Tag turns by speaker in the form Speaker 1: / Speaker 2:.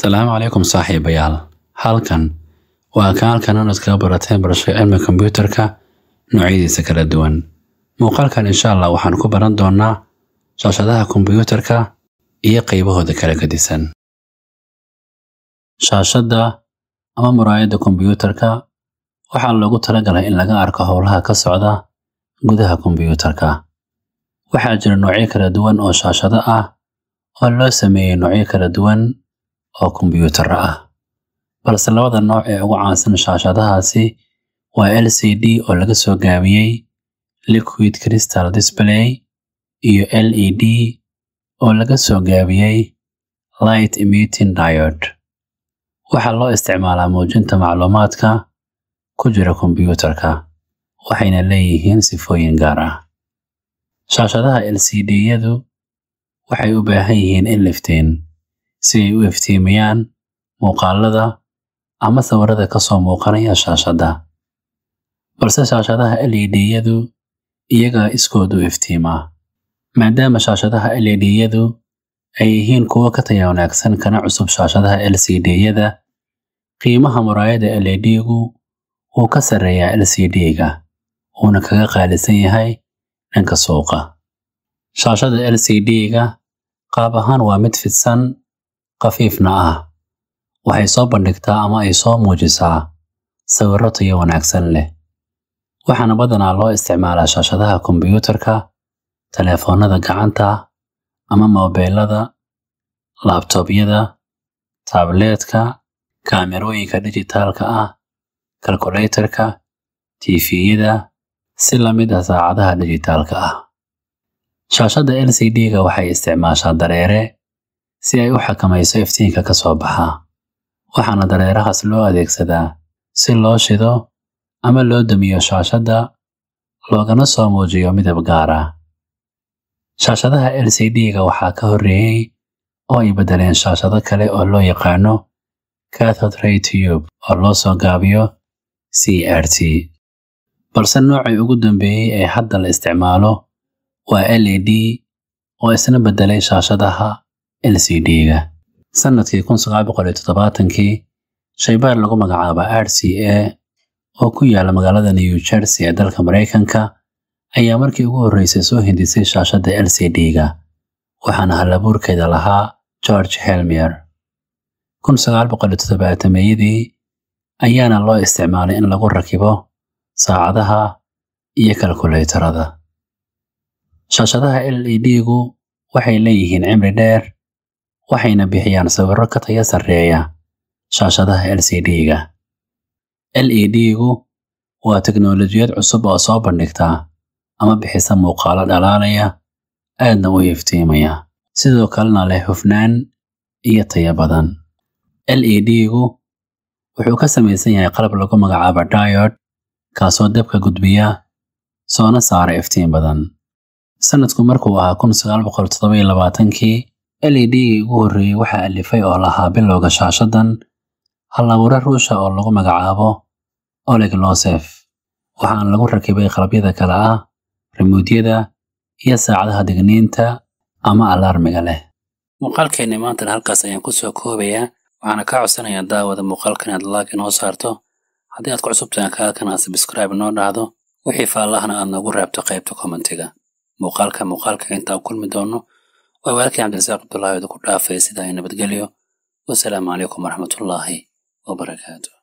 Speaker 1: salaamu calaykum saaxiibayaal halkan waa kaalkan aan iskaga barateen barashada cilmiga kombyuutarka noocyadiisa kala duwan muuqaalkan insha allah waxaan ku baran doonaa shaashadaha kombyuutarka iyo qaybahooda kala gadisan shaashadda ama muraayadda kombyuutarka waxaa loogu talagalay in laga arko howlaha ka socda gudaha kombyuutarka waxaa jira noocyo kala duwan oo shaashado ah oo loo sameeyey noocyo kala duwan oo kombiyuutar ah balse labada nooc ee ugu caansan shaashadahaasi waa d oo laga soo gaabiyey liquid crystal display iyo l e d oo laga soo gaabiyey light emitting diode waxaa loo isticmaalaa muujinta macluumaadka ku jira kombyuutarka waxayna leeyihiin sifooyin gaar ah shaashadaha l lcd-yadu waxay u baahan yihiin in liftiin si ay u iftiimiyaan muuqaalada ama sawirada ka soo muuqanaya shaashadda balse shaashadaha lediyadu iyagaa iskood u iftiimaa maadaama shaashadaha lediyadu ay yihiin kuwo ka taya wanaagsan kana cusub shaashadaha l c d-yada qiimaha muraayada ledigu wuu ka sarreeyaa l c d-ga wuuna kaga qaalisan yahay dhanka suuqa shaashada l c d-ga qaab ahaan waa mid fidsan khafiifna ah waxay soo bandhigtaa ama ay soo muujisaa sawirro tayo wanaagsan leh waxaana badanaa loo isticmaalaa shaashadaha kombyuutarka teleefoonnada gacanta ama moobeelada laabtoobyada taableetka kaamerooyinka dijitaalka ah kalkulaytarka tiifiyada si la mid ah saacadaha dijitaalka ah shaashadda l c d-ga waxay isticmaashaa dareere si ay u xakamayso iftiinka ka soo baxa waxaana dareerahaas loo adeegsadaa si loo shido ama loo damiyo shaashadda loogana soo muujiyo midab gaar ah shaashadaha l c d-ga waxaa ka horreeyey oo ay beddeleen shaashado kale oo loo yaqaano cathod ray tube oo loo soo gaabiyo c r t balse noocii ugu dambeeyey ee hadda la isticmaalo waa l e d oo isna beddelay shaashadaha LCD-ga sanadkii kun sagaal boqol iyo toddobaatankii shaybaar lagu magacaaba r c a oo ku yaala magaalada new jersey ee dalka maraykanka ayaa markii ugu horreysay soo hindisay shaashadda l c d-ga waxaana halabuurkeeda lahaa george helmier kun sagaal boqol iyo toddobaatameyadii ayaana loo isticmaalay in lagu rakibo saacadaha iyo kalkuleytarada shaashadaha l e d-gu waxay leeyihiin cimri dheer waxayna bixiyaan sawiro ka taya sarreeya shaashadaha lcd-ga led-gu waa teknolojiyad cusub oo soo bandhigta ama bixisa muuqaalo dhalaalaya aadna u iftiimaya sidoo kalena leh hufnaan iyo taya badan led-gu wuxuu ka samaysan yahay qalab lagu magacaabo dayod kaasoo dabka gudbiya soona saara iftiin badan sanadku markuu ahaa kun sagaal boqol toddobayo labaatankii l e ugu horreeyey waxaa alifay oo lahaa bilowga shaashadan hal ruusha oo lagu magacaabo oleg losef waxaana lagu rakibay qalabyada kale ah rimuudyada iyo saacadaha digniinta ama alaarmiga leh muuqaalkeenna maantan halkaas ayaan ku soo koobayaa waxaana ka codsanayaa daawada muuqaalka aad laag inoo saarto haddii aad ku cusubtahay kaalkan aad sabskraibe inoo dhacdo wixii faallahana aad noogu raabto qaybta kommentiga muuqaalka muuqaalka intaan kulmi doonno waa walaalkii cabdirasaaq abdulaahi oda ku dhaafay sidaa iyo nabadgelyo wasalaamu calaykum waraxmatullaahi wabarakaatu